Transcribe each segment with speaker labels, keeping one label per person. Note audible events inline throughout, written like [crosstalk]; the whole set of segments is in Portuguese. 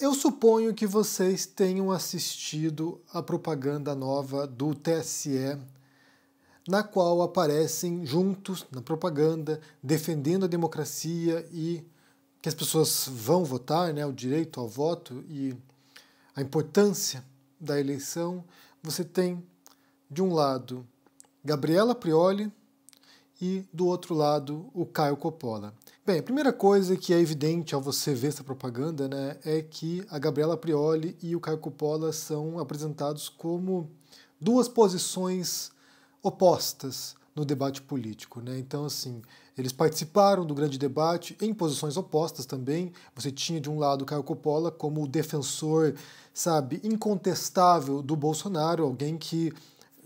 Speaker 1: Eu suponho que vocês tenham assistido a propaganda nova do TSE, na qual aparecem juntos na propaganda defendendo a democracia e que as pessoas vão votar, né, o direito ao voto e a importância da eleição. Você tem de um lado Gabriela Prioli e do outro lado o Caio Coppola. Bem, a primeira coisa que é evidente ao você ver essa propaganda né, é que a Gabriela Prioli e o Caio Coppola são apresentados como duas posições opostas no debate político. Né? Então, assim, eles participaram do grande debate em posições opostas também. Você tinha, de um lado, Caio Coppola como o defensor, sabe, incontestável do Bolsonaro, alguém que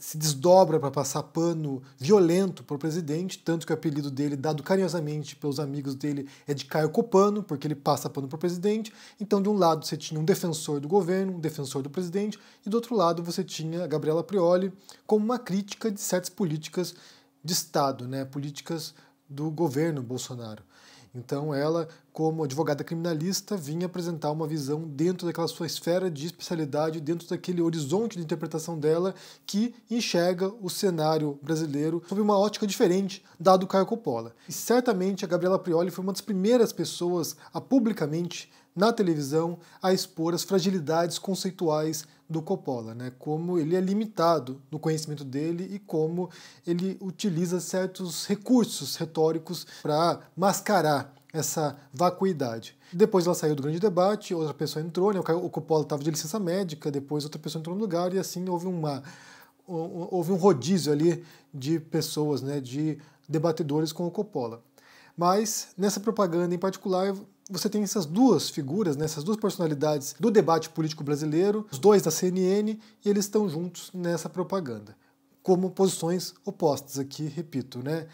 Speaker 1: se desdobra para passar pano violento para o presidente, tanto que o apelido dele, dado carinhosamente pelos amigos dele, é de Caio Copano, porque ele passa pano para o presidente. Então, de um lado, você tinha um defensor do governo, um defensor do presidente, e do outro lado, você tinha a Gabriela Prioli como uma crítica de certas políticas de Estado, né, políticas do governo Bolsonaro. Então, ela, como advogada criminalista, vinha apresentar uma visão dentro daquela sua esfera de especialidade, dentro daquele horizonte de interpretação dela, que enxerga o cenário brasileiro sob uma ótica diferente da do Caio Coppola. E certamente a Gabriela Prioli foi uma das primeiras pessoas a publicamente na televisão a expor as fragilidades conceituais do Coppola, né? como ele é limitado no conhecimento dele e como ele utiliza certos recursos retóricos para mascarar essa vacuidade. Depois ela saiu do grande debate, outra pessoa entrou, né? o Coppola estava de licença médica, depois outra pessoa entrou no lugar e assim houve uma houve um rodízio ali de pessoas, né, de debatedores com o Coppola. Mas nessa propaganda em particular, você tem essas duas figuras, né, essas duas personalidades do debate político brasileiro, os dois da CNN, e eles estão juntos nessa propaganda, como posições opostas aqui, repito, né?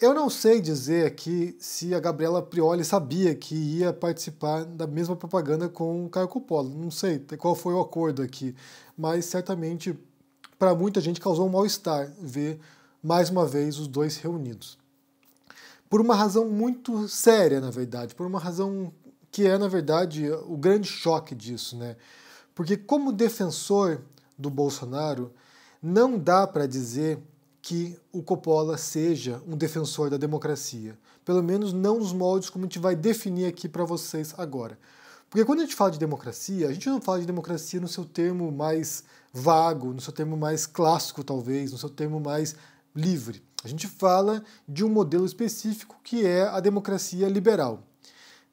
Speaker 1: Eu não sei dizer aqui se a Gabriela Prioli sabia que ia participar da mesma propaganda com o Caio Coppola. Não sei qual foi o acordo aqui, mas certamente para muita gente causou um mal-estar ver mais uma vez os dois reunidos por uma razão muito séria, na verdade, por uma razão que é, na verdade, o grande choque disso, né? Porque como defensor do Bolsonaro, não dá para dizer que o Coppola seja um defensor da democracia. Pelo menos não nos moldes como a gente vai definir aqui para vocês agora. Porque quando a gente fala de democracia, a gente não fala de democracia no seu termo mais vago, no seu termo mais clássico, talvez, no seu termo mais livre. A gente fala de um modelo específico que é a democracia liberal,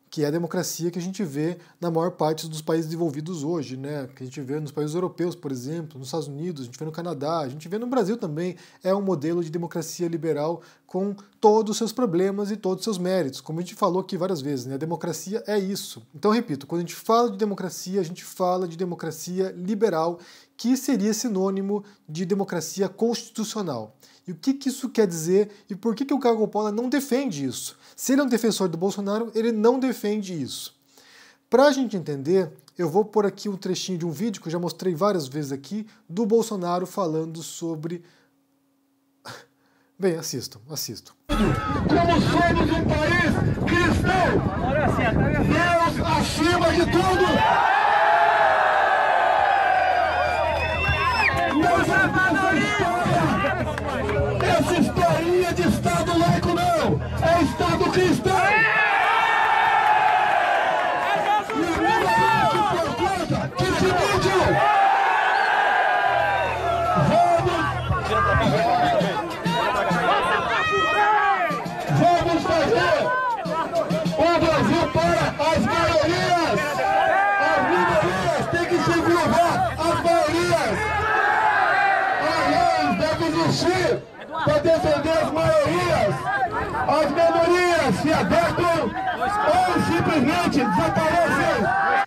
Speaker 1: que é a democracia que a gente vê na maior parte dos países desenvolvidos hoje, né? Que a gente vê nos países europeus, por exemplo, nos Estados Unidos, a gente vê no Canadá, a gente vê no Brasil também, é um modelo de democracia liberal com todos os seus problemas e todos os seus méritos, como a gente falou aqui várias vezes, né? A democracia é isso. Então, repito, quando a gente fala de democracia, a gente fala de democracia liberal que seria sinônimo de democracia constitucional. E o que, que isso quer dizer e por que, que o Cago não defende isso? Se ele é um defensor do Bolsonaro, ele não defende isso. Para a gente entender, eu vou pôr aqui um trechinho de um vídeo que eu já mostrei várias vezes aqui, do Bolsonaro falando sobre. [laughs] Bem, assisto, assisto. Como somos um país cristão! Deus acima de tudo!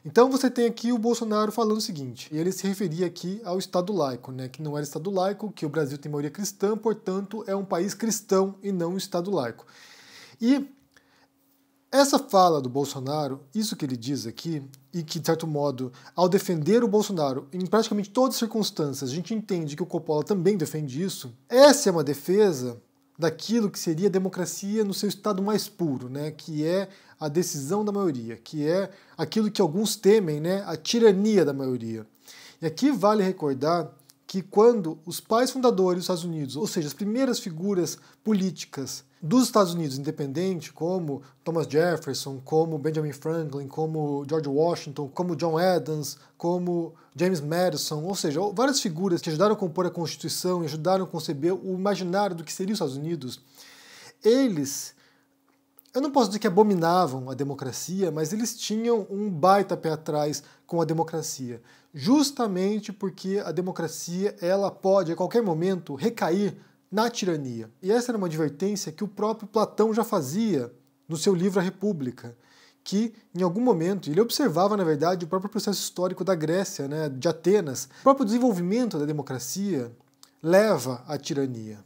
Speaker 1: Então você tem aqui o Bolsonaro falando o seguinte, e ele se referia aqui ao Estado laico, né, que não era Estado laico, que o Brasil tem maioria cristã, portanto é um país cristão e não um Estado laico. E essa fala do Bolsonaro, isso que ele diz aqui, e que, de certo modo, ao defender o Bolsonaro em praticamente todas as circunstâncias, a gente entende que o Coppola também defende isso, essa é uma defesa daquilo que seria a democracia no seu estado mais puro, né? que é a decisão da maioria, que é aquilo que alguns temem, né, a tirania da maioria. E aqui vale recordar que quando os pais fundadores dos Estados Unidos, ou seja, as primeiras figuras políticas dos Estados Unidos independentes, como Thomas Jefferson, como Benjamin Franklin, como George Washington, como John Adams, como James Madison, ou seja, várias figuras que ajudaram a compor a Constituição e ajudaram a conceber o imaginário do que seria os Estados Unidos, eles eu não posso dizer que abominavam a democracia, mas eles tinham um baita pé atrás com a democracia, justamente porque a democracia ela pode a qualquer momento recair na tirania. E essa era uma advertência que o próprio Platão já fazia no seu livro A República, que em algum momento ele observava, na verdade, o próprio processo histórico da Grécia, né, de Atenas, o próprio desenvolvimento da democracia leva à tirania.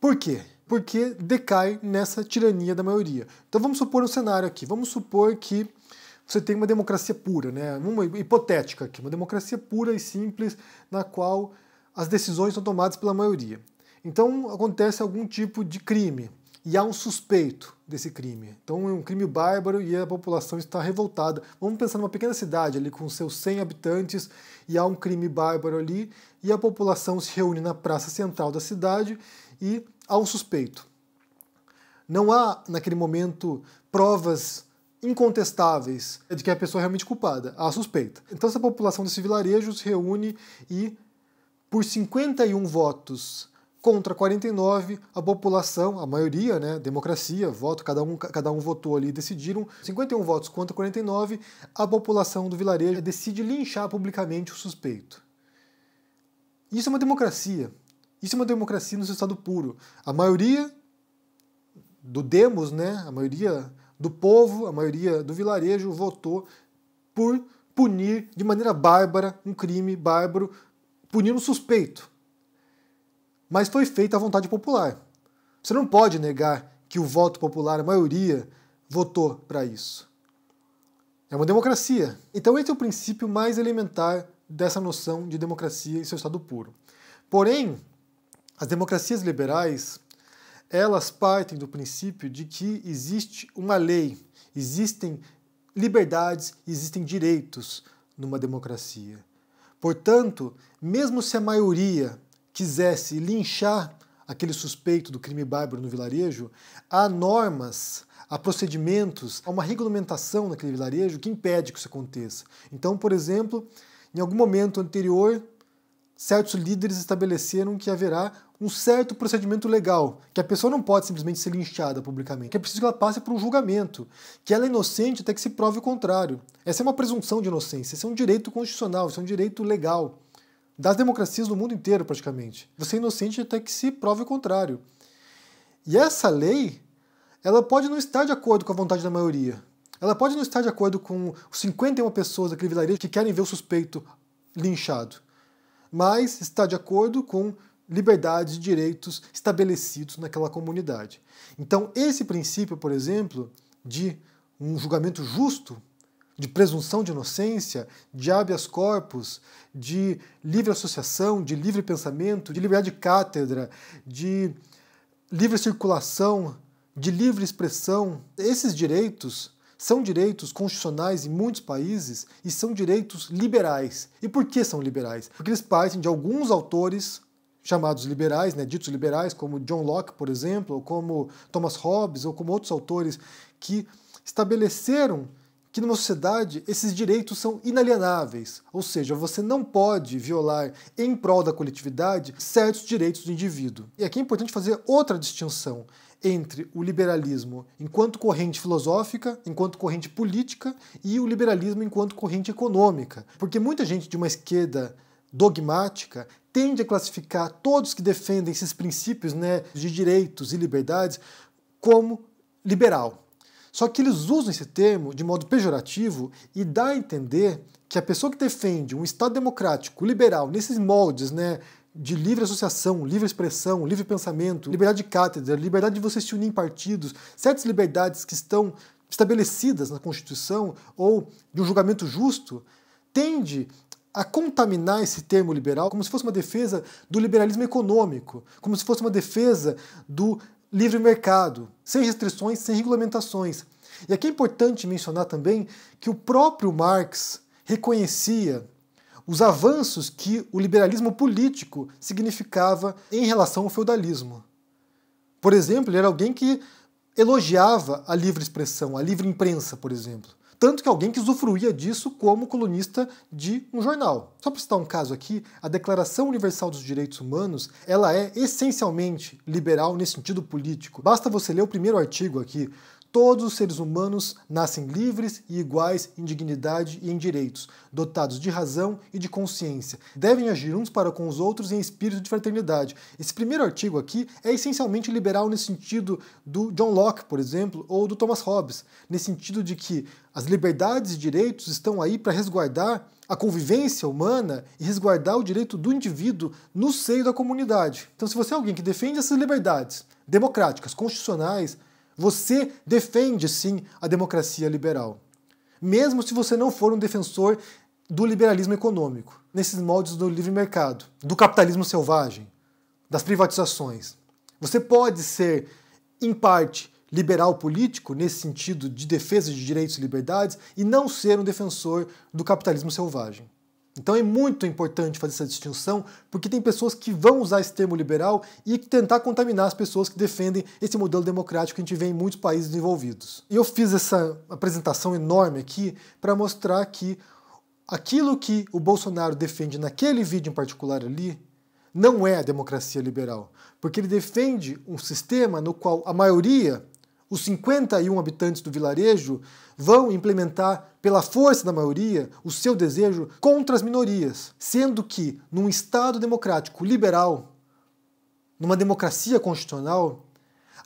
Speaker 1: Por quê? porque decai nessa tirania da maioria. Então vamos supor um cenário aqui. Vamos supor que você tem uma democracia pura, né? Uma hipotética aqui, uma democracia pura e simples na qual as decisões são tomadas pela maioria. Então acontece algum tipo de crime e há um suspeito desse crime. Então é um crime bárbaro e a população está revoltada. Vamos pensar numa pequena cidade ali com seus 100 habitantes e há um crime bárbaro ali e a população se reúne na praça central da cidade e há um suspeito. Não há, naquele momento, provas incontestáveis de que é a pessoa é realmente culpada, há suspeita. Então, essa população desse vilarejo se reúne e, por 51 votos contra 49, a população, a maioria, né, democracia, voto, cada um, cada um votou ali e decidiram, 51 votos contra 49, a população do vilarejo decide linchar publicamente o suspeito. Isso é uma democracia. Isso é uma democracia no seu estado puro. A maioria do demos, né, a maioria do povo, a maioria do vilarejo votou por punir de maneira bárbara um crime bárbaro, punir um suspeito. Mas foi feita à vontade popular. Você não pode negar que o voto popular, a maioria, votou para isso. É uma democracia. Então, esse é o princípio mais elementar dessa noção de democracia e seu estado puro. Porém, as democracias liberais, elas partem do princípio de que existe uma lei, existem liberdades, existem direitos numa democracia. Portanto, mesmo se a maioria quisesse linchar aquele suspeito do crime bárbaro no vilarejo, há normas, há procedimentos, há uma regulamentação naquele vilarejo que impede que isso aconteça. Então, por exemplo, em algum momento anterior, certos líderes estabeleceram que haverá um certo procedimento legal, que a pessoa não pode simplesmente ser linchada publicamente, que é preciso que ela passe por um julgamento, que ela é inocente até que se prove o contrário. Essa é uma presunção de inocência, isso é um direito constitucional, isso é um direito legal das democracias do mundo inteiro, praticamente. Você é inocente até que se prove o contrário. E essa lei, ela pode não estar de acordo com a vontade da maioria. Ela pode não estar de acordo com os 51 pessoas daquele vilarejo que querem ver o suspeito linchado. Mas está de acordo com liberdades e direitos estabelecidos naquela comunidade. Então, esse princípio, por exemplo, de um julgamento justo, de presunção de inocência, de habeas corpus, de livre associação, de livre pensamento, de liberdade de cátedra, de livre circulação, de livre expressão, esses direitos são direitos constitucionais em muitos países e são direitos liberais. E por que são liberais? Porque eles partem de alguns autores chamados liberais, né, ditos liberais, como John Locke, por exemplo, ou como Thomas Hobbes, ou como outros autores que estabeleceram que numa sociedade esses direitos são inalienáveis, ou seja, você não pode violar em prol da coletividade certos direitos do indivíduo. E aqui é importante fazer outra distinção entre o liberalismo enquanto corrente filosófica, enquanto corrente política e o liberalismo enquanto corrente econômica, porque muita gente de uma esquerda dogmática tende a classificar todos que defendem esses princípios né, de direitos e liberdades como liberal. Só que eles usam esse termo de modo pejorativo e dá a entender que a pessoa que defende um Estado democrático liberal nesses moldes né, de livre associação, livre expressão, livre pensamento, liberdade de cátedra, liberdade de você se unir em partidos, certas liberdades que estão estabelecidas na Constituição ou de um julgamento justo, tende a contaminar esse termo liberal como se fosse uma defesa do liberalismo econômico, como se fosse uma defesa do livre mercado, sem restrições, sem regulamentações. E aqui é importante mencionar também que o próprio Marx reconhecia os avanços que o liberalismo político significava em relação ao feudalismo. Por exemplo, ele era alguém que elogiava a livre expressão, a livre imprensa, por exemplo tanto que alguém que usufruía disso como colunista de um jornal. Só para citar um caso aqui, a Declaração Universal dos Direitos Humanos, ela é essencialmente liberal nesse sentido político. Basta você ler o primeiro artigo aqui Todos os seres humanos nascem livres e iguais em dignidade e em direitos, dotados de razão e de consciência. Devem agir uns para com os outros em espírito de fraternidade. Esse primeiro artigo aqui é essencialmente liberal nesse sentido do John Locke, por exemplo, ou do Thomas Hobbes, nesse sentido de que as liberdades e direitos estão aí para resguardar a convivência humana e resguardar o direito do indivíduo no seio da comunidade. Então, se você é alguém que defende essas liberdades democráticas, constitucionais, você defende sim a democracia liberal. Mesmo se você não for um defensor do liberalismo econômico, nesses moldes do livre mercado, do capitalismo selvagem, das privatizações. Você pode ser, em parte, liberal político, nesse sentido de defesa de direitos e liberdades, e não ser um defensor do capitalismo selvagem. Então é muito importante fazer essa distinção, porque tem pessoas que vão usar esse termo liberal e tentar contaminar as pessoas que defendem esse modelo democrático que a gente vê em muitos países desenvolvidos. E eu fiz essa apresentação enorme aqui para mostrar que aquilo que o Bolsonaro defende naquele vídeo em particular ali não é a democracia liberal, porque ele defende um sistema no qual a maioria os 51 habitantes do vilarejo vão implementar, pela força da maioria, o seu desejo contra as minorias, sendo que, num Estado democrático liberal, numa democracia constitucional,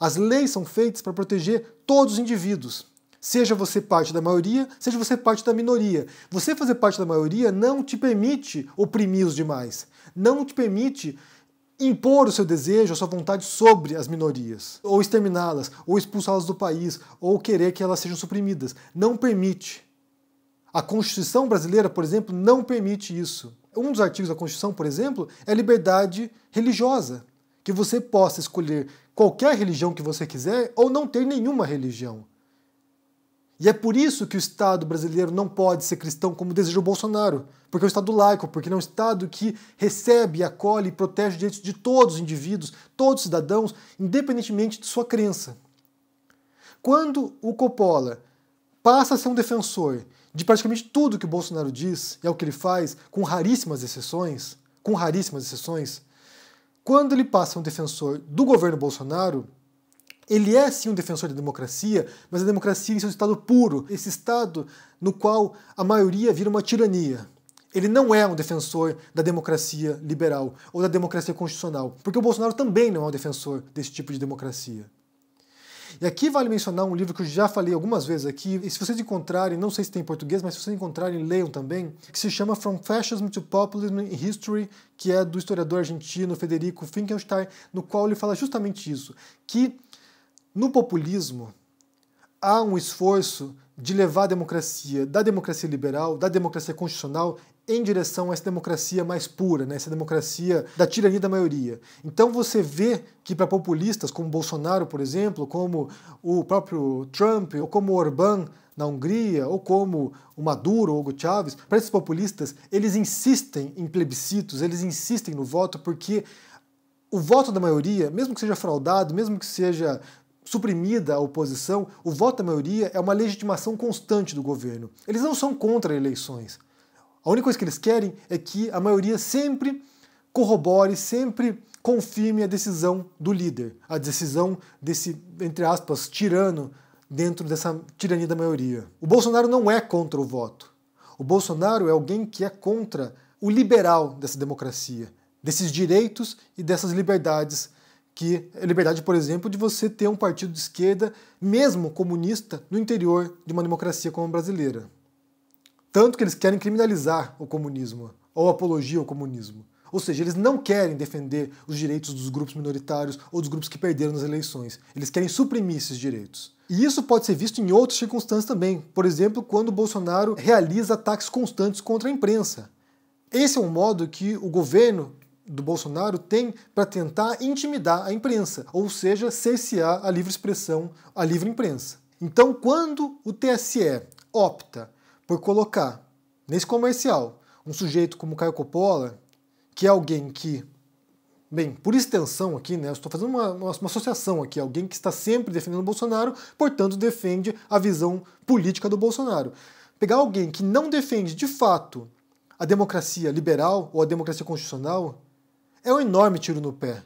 Speaker 1: as leis são feitas para proteger todos os indivíduos. Seja você parte da maioria, seja você parte da minoria. Você fazer parte da maioria não te permite oprimir os demais, não te permite impor o seu desejo, a sua vontade sobre as minorias, ou exterminá-las, ou expulsá-las do país, ou querer que elas sejam suprimidas. Não permite. A Constituição brasileira, por exemplo, não permite isso. Um dos artigos da Constituição, por exemplo, é a liberdade religiosa, que você possa escolher qualquer religião que você quiser ou não ter nenhuma religião. E é por isso que o Estado brasileiro não pode ser cristão como deseja o Bolsonaro, porque é um Estado laico, porque não é um Estado que recebe, acolhe e protege os direitos de todos os indivíduos, todos os cidadãos, independentemente de sua crença. Quando o Coppola passa a ser um defensor de praticamente tudo que o Bolsonaro diz, e é o que ele faz, com raríssimas exceções, com raríssimas exceções, quando ele passa a ser um defensor do governo Bolsonaro, ele é sim um defensor da democracia, mas a democracia em seu estado puro, esse estado no qual a maioria vira uma tirania. Ele não é um defensor da democracia liberal ou da democracia constitucional, porque o Bolsonaro também não é um defensor desse tipo de democracia. E aqui vale mencionar um livro que eu já falei algumas vezes aqui, e se vocês encontrarem, não sei se tem em português, mas se vocês encontrarem, leiam também, que se chama From Fascism to Populism in History, que é do historiador argentino Federico Finkelstein, no qual ele fala justamente isso, que no populismo, há um esforço de levar a democracia da democracia liberal, da democracia constitucional, em direção a essa democracia mais pura, né? essa democracia da tirania da maioria. Então você vê que para populistas como Bolsonaro, por exemplo, como o próprio Trump, ou como Orbán na Hungria, ou como o Maduro, ou Hugo Chávez, para esses populistas, eles insistem em plebiscitos, eles insistem no voto, porque o voto da maioria, mesmo que seja fraudado, mesmo que seja suprimida a oposição, o voto da maioria é uma legitimação constante do governo. Eles não são contra eleições. A única coisa que eles querem é que a maioria sempre corrobore, sempre confirme a decisão do líder, a decisão desse, entre aspas, tirano dentro dessa tirania da maioria. O Bolsonaro não é contra o voto. O Bolsonaro é alguém que é contra o liberal dessa democracia, desses direitos e dessas liberdades que é liberdade, por exemplo, de você ter um partido de esquerda, mesmo comunista, no interior de uma democracia como a brasileira. Tanto que eles querem criminalizar o comunismo, ou apologia ao comunismo. Ou seja, eles não querem defender os direitos dos grupos minoritários ou dos grupos que perderam nas eleições. Eles querem suprimir esses direitos. E isso pode ser visto em outras circunstâncias também. Por exemplo, quando Bolsonaro realiza ataques constantes contra a imprensa. Esse é um modo que o governo do Bolsonaro tem para tentar intimidar a imprensa, ou seja, cercear a livre expressão, a livre imprensa. Então, quando o TSE opta por colocar nesse comercial um sujeito como Caio Coppola, que é alguém que, bem, por extensão aqui, né, eu estou fazendo uma, uma, uma associação aqui, alguém que está sempre defendendo o Bolsonaro, portanto defende a visão política do Bolsonaro. Pegar alguém que não defende de fato a democracia liberal ou a democracia constitucional, é um enorme tiro no pé.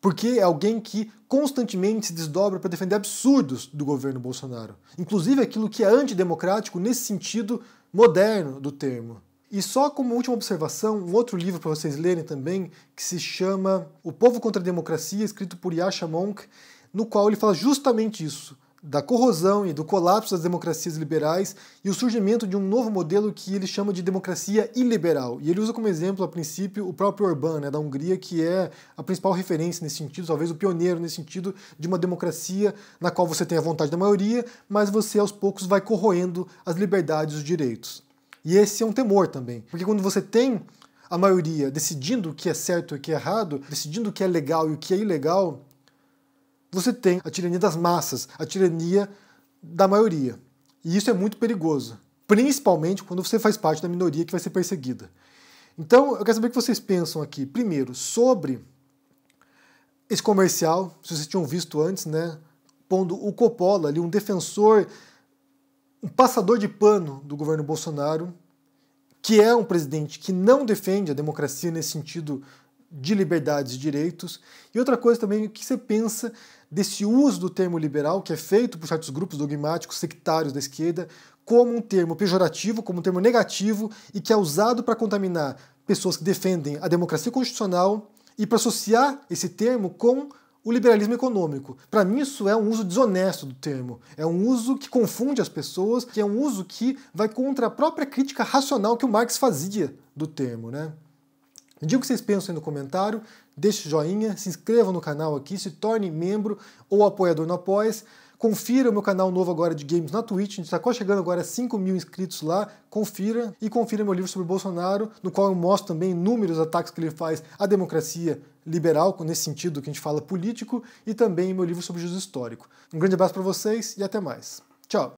Speaker 1: Porque é alguém que constantemente se desdobra para defender absurdos do governo Bolsonaro. Inclusive aquilo que é antidemocrático nesse sentido moderno do termo. E só como última observação, um outro livro para vocês lerem também, que se chama O Povo contra a Democracia, escrito por Yasha Monk, no qual ele fala justamente isso da corrosão e do colapso das democracias liberais e o surgimento de um novo modelo que ele chama de democracia iliberal. E ele usa como exemplo, a princípio, o próprio Orbán, né, da Hungria, que é a principal referência nesse sentido, talvez o pioneiro nesse sentido, de uma democracia na qual você tem a vontade da maioria, mas você aos poucos vai corroendo as liberdades e os direitos. E esse é um temor também, porque quando você tem a maioria decidindo o que é certo e o que é errado, decidindo o que é legal e o que é ilegal, você tem a tirania das massas, a tirania da maioria. E isso é muito perigoso, principalmente quando você faz parte da minoria que vai ser perseguida. Então, eu quero saber o que vocês pensam aqui, primeiro, sobre esse comercial, se vocês tinham visto antes, né, pondo o Coppola ali, um defensor, um passador de pano do governo Bolsonaro, que é um presidente que não defende a democracia nesse sentido de liberdades e direitos. E outra coisa também, o que você pensa desse uso do termo liberal, que é feito por certos grupos dogmáticos, sectários da esquerda, como um termo pejorativo, como um termo negativo e que é usado para contaminar pessoas que defendem a democracia constitucional e para associar esse termo com o liberalismo econômico. Para mim, isso é um uso desonesto do termo. É um uso que confunde as pessoas, que é um uso que vai contra a própria crítica racional que o Marx fazia do termo. Né? Me diga o que vocês pensam aí no comentário, deixe joinha, se inscreva no canal aqui, se torne membro ou apoiador no Apoies. Confira o meu canal novo agora de games na Twitch, a gente está quase chegando agora a 5 mil inscritos lá, confira. E confira meu livro sobre Bolsonaro, no qual eu mostro também inúmeros ataques que ele faz à democracia liberal, nesse sentido que a gente fala político, e também meu livro sobre juízo histórico. Um grande abraço para vocês e até mais. Tchau!